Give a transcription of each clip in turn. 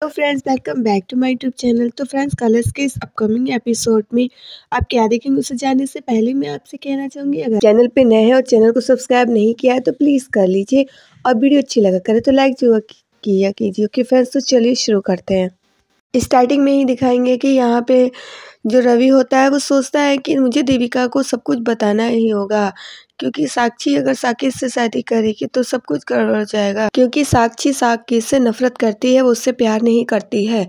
तो friends welcome back to my YouTube channel तो friends Colors के इस अपकमिंग एपिसोड में आप क्या देखेंगे उसे जानने से पहले मैं आपसे कहना चाहूँगी अगर चैनल पे नए हैं और चैनल को सब्सक्राइब नहीं किया है तो प्लीज़ कर लीजिए और वीडियो अच्छी लगा करे तो लाइक जरूर किया कीजिए ओके फ्रेंड्स तो चलिए शुरू करते हैं स्टार्टिंग में ही दिखाएंगे कि यहाँ पे जो रवि होता है वो सोचता है कि मुझे देविका को सब कुछ बताना ही होगा क्योंकि साक्षी अगर साकेत से शादी करेगी तो सब कुछ गड़बड़ जाएगा क्योंकि साक्षी साकेत से नफरत करती है वो उससे प्यार नहीं करती है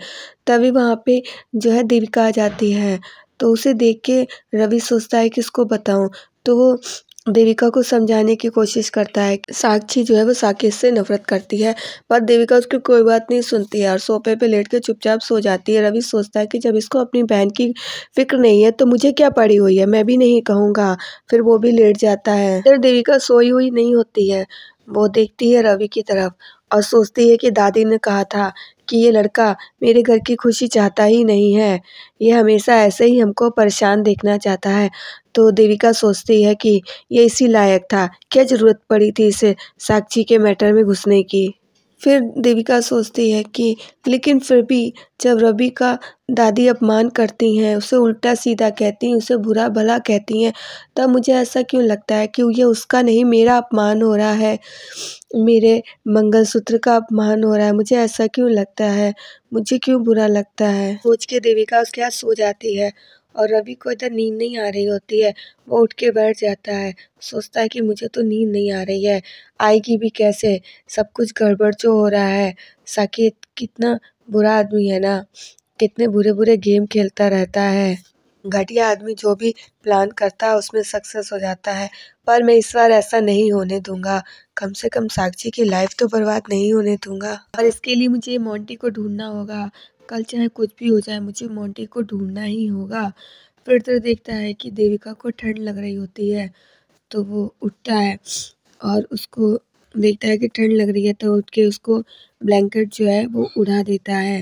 तभी वहाँ पे जो है देविका आ जाती है तो उसे देख के रवि सोचता है कि इसको बताऊँ तो वो देविका को समझाने की कोशिश करता है साक्षी जो है वो साकेत से नफरत करती है पर देविका उसकी कोई बात नहीं सुनती है और सोफे पे लेट के चुपचाप सो जाती है रवि सोचता है कि जब इसको अपनी बहन की फिक्र नहीं है तो मुझे क्या पड़ी हुई है मैं भी नहीं कहूँगा फिर वो भी लेट जाता है फिर देविका सोई हुई नहीं होती है वो देखती है रवि की तरफ और सोचती है कि दादी ने कहा था कि ये लड़का मेरे घर की खुशी चाहता ही नहीं है ये हमेशा ऐसे ही हमको परेशान देखना चाहता है तो देविका सोचती है कि ये इसी लायक था क्या ज़रूरत पड़ी थी इसे साक्षी के मैटर में घुसने की फिर देविका सोचती है कि लेकिन फिर भी जब रवि का दादी अपमान करती हैं उसे उल्टा सीधा कहती हैं उसे बुरा भला कहती हैं तब मुझे ऐसा क्यों लगता है कि ये उसका नहीं मेरा अपमान हो रहा है मेरे मंगलसूत्र का अपमान हो रहा है मुझे ऐसा क्यों लगता है मुझे क्यों बुरा लगता है सोच के देविका उसके हाथ सो जाती है और रवि को इधर नींद नहीं आ रही होती है वो उठ के बैठ जाता है सोचता है कि मुझे तो नींद नहीं आ रही है आएगी भी कैसे सब कुछ गड़बड़ जो हो रहा है साकेत कितना बुरा आदमी है ना कितने बुरे बुरे गेम खेलता रहता है घटिया आदमी जो भी प्लान करता है उसमें सक्सेस हो जाता है पर मैं इस बार ऐसा नहीं होने दूंगा कम से कम साक्षी की लाइफ तो बर्बाद नहीं होने दूंगा और इसके लिए मुझे मोंटी को ढूंढना होगा कल चाहे कुछ भी हो जाए मुझे मोंटी को ढूंढना ही होगा फिर तो देखता है कि देविका को ठंड लग रही होती है तो वो उठता है और उसको देखता है कि ठंड लग रही है तो उठ के उसको ब्लैंकेट जो है वो उड़ा देता है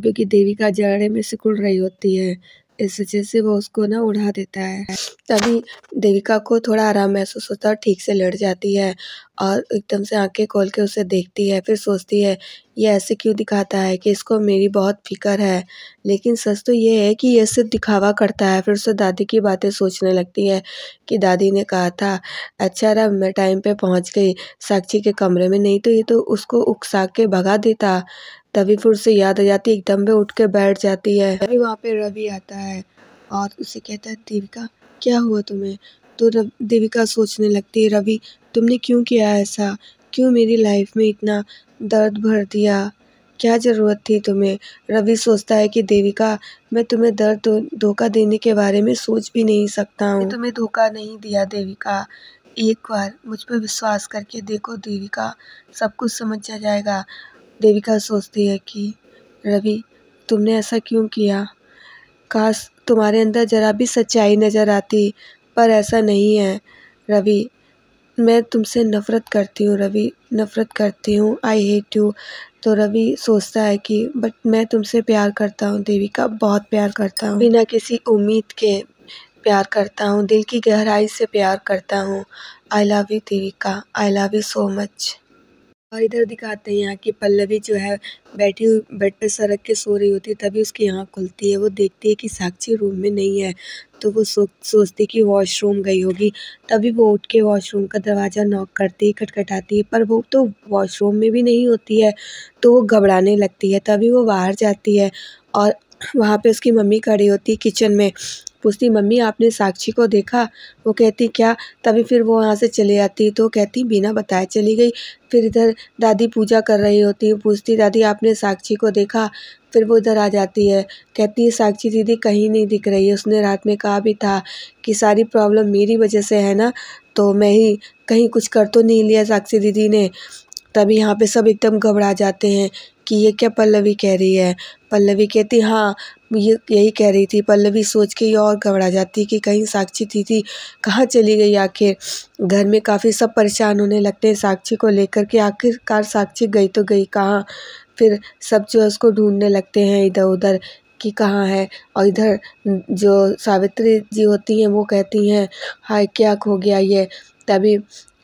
क्योंकि देविका जाड़े में सिकुड़ रही होती है इस वजह से वो उसको ना उड़ा देता है तभी देविका को थोड़ा आराम महसूस होता है और ठीक से लड़ जाती है और एकदम से आंखें खोल के उसे देखती है फिर सोचती है ये ऐसे क्यों दिखाता है कि इसको मेरी बहुत फिक्र है लेकिन सच तो ये है कि ये सिर्फ दिखावा करता है फिर उसे दादी की बातें सोचने लगती है कि दादी ने कहा था अच्छा रहा मैं टाइम पे पहुंच गई साक्षी के कमरे में नहीं तो ये तो उसको उकसा के भगा देता फिर से याद आ जाती है एकदम उठ के बैठ जाती है तभी वहाँ पे रवि आता है और उसे कहता है देविका क्या हुआ तुम्हें तो देविका सोचने लगती है रवि तुमने क्यों किया ऐसा क्यों मेरी लाइफ में इतना दर्द भर दिया क्या ज़रूरत थी तुम्हें रवि सोचता है कि देविका मैं तुम्हें दर्द धोखा देने के बारे में सोच भी नहीं सकता हूँ तुम्हें धोखा नहीं दिया देविका एक बार मुझ पर विश्वास करके देखो देविका सब कुछ समझ जाएगा देविका सोचती है कि रवि तुमने ऐसा क्यों किया काश तुम्हारे अंदर ज़रा भी सच्चाई नज़र आती पर ऐसा नहीं है रवि मैं तुमसे नफ़रत करती हूँ रवि नफ़रत करती हूँ आई हेट यू तो रवि सोचता है कि बट मैं तुमसे प्यार करता हूँ देविका बहुत प्यार करता हूँ बिना किसी उम्मीद के प्यार करता हूँ दिल की गहराई से प्यार करता हूँ I love you Devika I love you so much और इधर दिखाते हैं यहाँ की पल्लवी जो है बैठी हुई बेड पर सड़क के सो रही होती है तभी उसकी आँख खुलती है वो देखती है कि साक्षी रूम में नहीं है तो वो सो सोचती कि वॉशरूम गई होगी तभी वो उठ के वॉशरूम का दरवाज़ा नॉक करती है खटखटाती है पर वो तो वॉशरूम में भी नहीं होती है तो वो घबराने लगती है तभी वो बाहर जाती है और वहाँ पे उसकी मम्मी खड़ी होती है किचन में पूछती मम्मी आपने साक्षी को देखा वो कहती क्या तभी फिर वो वहाँ से चले आती तो कहती बिना बताए चली गई फिर इधर दादी पूजा कर रही होती पूछती दादी आपने साक्षी को देखा फिर वो इधर आ जाती है कहती है साक्षी दीदी कहीं नहीं दिख रही है उसने रात में कहा भी था कि सारी प्रॉब्लम मेरी वजह से है ना तो मैं ही कहीं कुछ कर तो नहीं लिया साक्षी दीदी ने तभी यहाँ पे सब एकदम घबरा जाते हैं कि ये क्या पल्लवी कह रही है पल्लवी कहती हाँ यही कह रही थी पल्लवी सोच के ये और घबरा जाती कि कहीं साक्षी थी थी कहाँ चली गई आखिर घर में काफ़ी सब परेशान होने लगते हैं साक्षी को लेकर के आखिरकार साक्षी गई तो गई कहाँ फिर सब जो है उसको ढूंढने लगते हैं इधर उधर कि कहाँ है और इधर जो सावित्री जी होती हैं वो कहती हैं हाय क्या खो गया ये तभी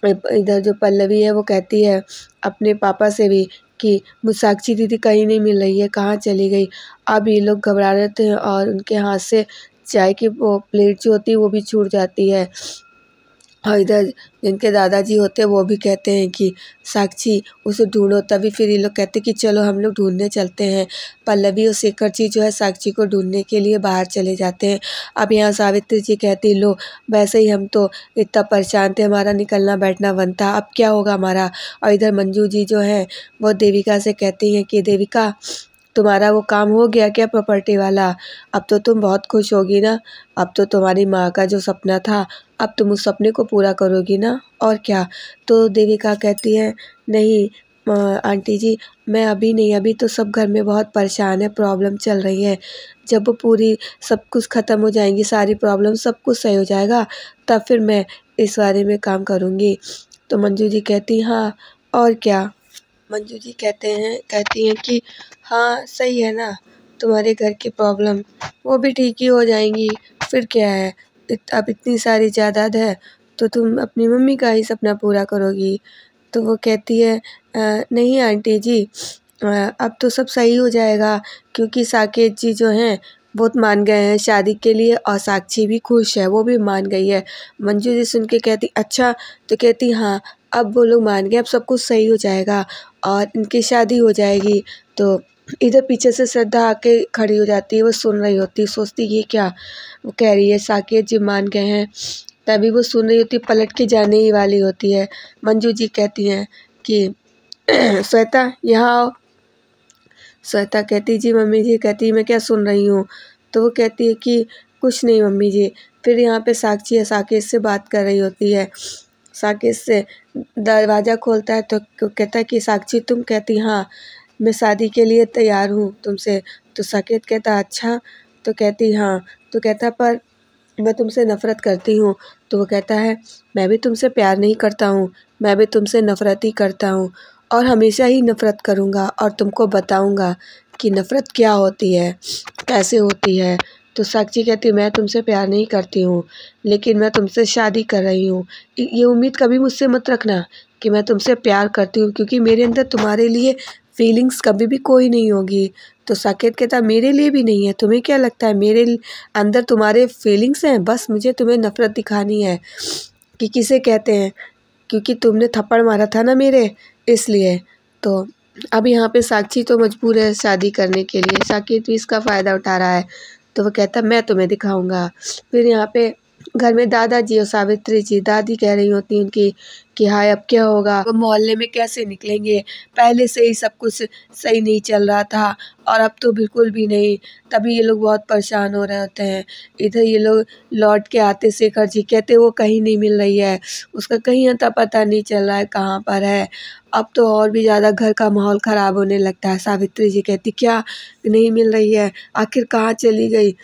इधर जो पल्लवी है वो कहती है अपने पापा से भी कि साक्षी दीदी कहीं नहीं मिल रही है कहाँ चली गई अब ये लोग घबरा रहे हैं और उनके हाथ से चाय की वो प्लेट जो होती है वो भी छूट जाती है और इधर जिनके दादाजी होते हैं वो भी कहते हैं कि साक्षी उसे ढूंढो तभी फिर ये लोग कहते हैं कि चलो हम लोग ढूंढने चलते हैं पल्लवी और शेखर जी जो है साक्षी को ढूंढने के लिए बाहर चले जाते हैं अब यहाँ सावित्री जी कहती लो वैसे ही हम तो इतना परेशान थे हमारा निकलना बैठना बन था अब क्या होगा हमारा और इधर मंजू जी जो हैं वो देविका से कहती हैं कि देविका तुम्हारा वो काम हो गया क्या प्रॉपर्टी वाला अब तो तुम बहुत खुश होगी ना अब तो तुम्हारी माँ का जो सपना था अब तुम उस सपने को पूरा करोगी ना और क्या तो देविका कहती है नहीं आंटी जी मैं अभी नहीं अभी तो सब घर में बहुत परेशान है प्रॉब्लम चल रही है जब वो पूरी सब कुछ ख़त्म हो जाएंगी सारी प्रॉब्लम सब कुछ सही हो जाएगा तब फिर मैं इस बारे में काम करूँगी तो मंजू जी कहती हाँ और क्या मंजू जी कहते हैं कहती हैं कि हाँ सही है ना तुम्हारे घर की प्रॉब्लम वो भी ठीक ही हो जाएंगी फिर क्या है इत, अब इतनी सारी जायदाद है तो तुम अपनी मम्मी का ही सपना पूरा करोगी तो वो कहती है आ, नहीं आंटी जी आ, अब तो सब सही हो जाएगा क्योंकि साकेत जी जो हैं बहुत मान गए हैं शादी के लिए और साक्षी भी खुश है वो भी मान गई है मंजू जी सुन के कहती अच्छा तो कहती हाँ अब वो लोग मान गए अब सब कुछ सही हो जाएगा और इनकी शादी हो जाएगी तो इधर पीछे से श्रद्धा आके खड़ी हो जाती है वो सुन रही होती है सोचती ये क्या वो कह रही है साकेत जी मान गए हैं तभी वो सुन रही होती है पलट के जाने ही वाली होती है मंजू जी कहती हैं कि श्वेता यहाँ आओ श्वेता कहती जी मम्मी जी कहती मैं क्या सुन रही हूँ तो वो कहती है कि कुछ नहीं मम्मी जी फिर यहाँ पे साक्षी है साकेत से बात कर रही होती है साकेत से दरवाज़ा खोलता है तो कहता है कि साक्षी तुम कहती हाँ मैं शादी के लिए तैयार हूँ तुमसे तो साकेत कहता अच्छा तो कहती हाँ तो कहता पर मैं तुमसे नफ़रत करती हूँ तो वो कहता है मैं भी तुमसे प्यार नहीं करता हूँ मैं भी तुमसे नफ़रत ही करता हूँ और हमेशा ही नफ़रत करूँगा और तुमको बताऊँगा कि नफ़रत क्या होती है कैसे होती है तो साक्षी कहती मैं तुमसे प्यार नहीं करती हूँ लेकिन मैं तुमसे शादी कर रही हूँ ये उम्मीद कभी मुझसे मत रखना कि मैं तुमसे प्यार करती हूँ क्योंकि मेरे अंदर तुम्हारे लिए फीलिंग्स कभी भी कोई नहीं होगी तो साकेत कहता मेरे लिए भी नहीं है तुम्हें क्या लगता है मेरे अंदर तुम्हारे फीलिंग्स हैं बस मुझे तुम्हें नफ़रत दिखानी है कि किसे कहते हैं क्योंकि तुमने थप्पड़ मारा था ना मेरे इसलिए तो अब यहाँ पे साक्षी तो मजबूर है शादी करने के लिए साकेत भी इसका फ़ायदा उठा रहा है तो वो कहता मैं तुम्हें दिखाऊंगा फिर यहाँ पे घर में दादाजी और सावित्री जी दादी कह रही होती हैं उनकी कि हाय अब क्या होगा वो मोहल्ले में कैसे निकलेंगे पहले से ही सब कुछ सही नहीं चल रहा था और अब तो बिल्कुल भी नहीं तभी ये लोग बहुत परेशान हो रहे होते हैं इधर ये लोग लौट के आते शेखर जी कहते वो कहीं नहीं मिल रही है उसका कहीं अता पता नहीं चल रहा है कहाँ पर है अब तो और भी ज़्यादा घर का माहौल ख़राब होने लगता है सावित्री जी कहती क्या नहीं मिल रही है आखिर कहाँ चली गई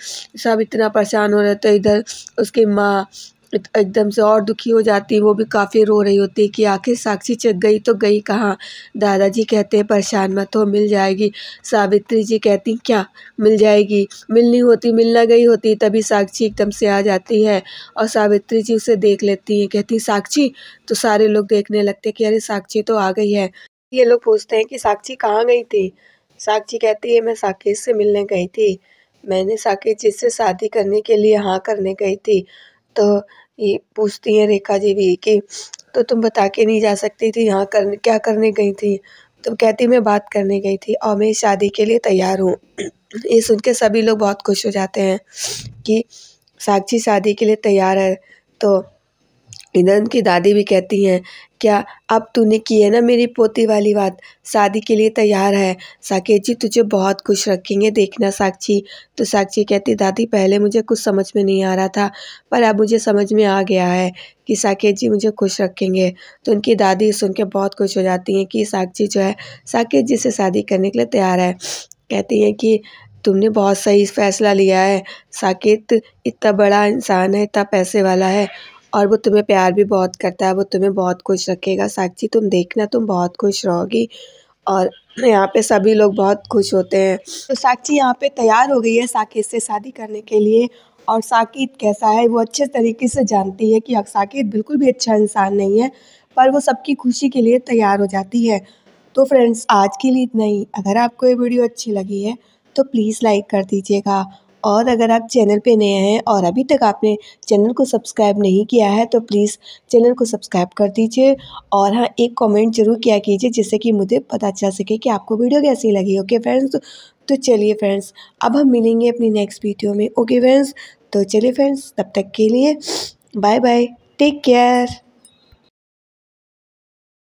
सब इतना परेशान हो रहे थे इधर उसकी माँ एकदम से और दुखी हो जाती है वो भी काफ़ी रो रही होती है कि आखिर साक्षी चक गई तो गई कहाँ दादाजी कहते हैं परेशान मत हो मिल जाएगी सावित्री जी कहती क्या मिल जाएगी मिलनी होती मिलना गई होती तभी साक्षी एकदम से आ जाती है और सावित्री जी उसे देख लेती हैं कहती साक्षी तो सारे लोग देखने लगते कि अरे साक्षी तो आ गई है ये लोग पूछते हैं कि साक्षी कहाँ गई थी साक्षी कहती है मैं साकेत से मिलने गई थी मैंने साकेत जी से शादी करने के लिए हाँ करने गई थी तो ये पूछती हैं रेखा जी भी कि तो तुम बता के नहीं जा सकती थी यहाँ कर क्या करने गई थी तो कहती मैं बात करने गई थी और मैं शादी के लिए तैयार हूँ ये सुन के सभी लोग बहुत खुश हो जाते हैं कि साक्षी शादी के लिए तैयार है तो इधर उनकी दादी भी कहती हैं क्या अब तूने की है ना मेरी पोती वाली बात शादी के लिए तैयार है साकेत जी तुझे बहुत खुश रखेंगे देखना साक्षी तो साक्षी कहती दादी पहले मुझे कुछ समझ में नहीं आ रहा था पर अब मुझे समझ में आ गया है कि साकेत जी मुझे खुश रखेंगे तो उनकी दादी सुन के बहुत खुश हो जाती हैं कि साक्षी जो है साकेत जी से शादी करने के लिए तैयार है कहती हैं कि तुमने बहुत सही फैसला लिया है साकेत इतना बड़ा इंसान है इतना पैसे वाला है और वो तुम्हें प्यार भी बहुत करता है वो तुम्हें बहुत खुश रखेगा साक्षी तुम देखना तुम बहुत खुश रहोगी और यहाँ पे सभी लोग बहुत खुश होते हैं तो साक्षी यहाँ पे तैयार हो गई है साकेत से शादी करने के लिए और साकेत कैसा है वो अच्छे तरीके से जानती है कि साकेत बिल्कुल भी अच्छा इंसान नहीं है पर वो सबकी खुशी के लिए तैयार हो जाती है तो फ्रेंड्स आज के लिए इतना ही अगर आपको ये वीडियो अच्छी लगी है तो प्लीज़ लाइक कर दीजिएगा और अगर आप चैनल पे नए हैं और अभी तक आपने चैनल को सब्सक्राइब नहीं किया है तो प्लीज़ चैनल को सब्सक्राइब कर दीजिए और हाँ एक कमेंट जरूर किया कीजिए जिससे कि मुझे पता चल सके कि आपको वीडियो कैसी लगी ओके फ्रेंड्स तो चलिए फ्रेंड्स अब हम मिलेंगे अपनी नेक्स्ट वीडियो में ओके फ्रेंड्स तो चलिए फ्रेंड्स तब तक के लिए बाय बाय टेक केयर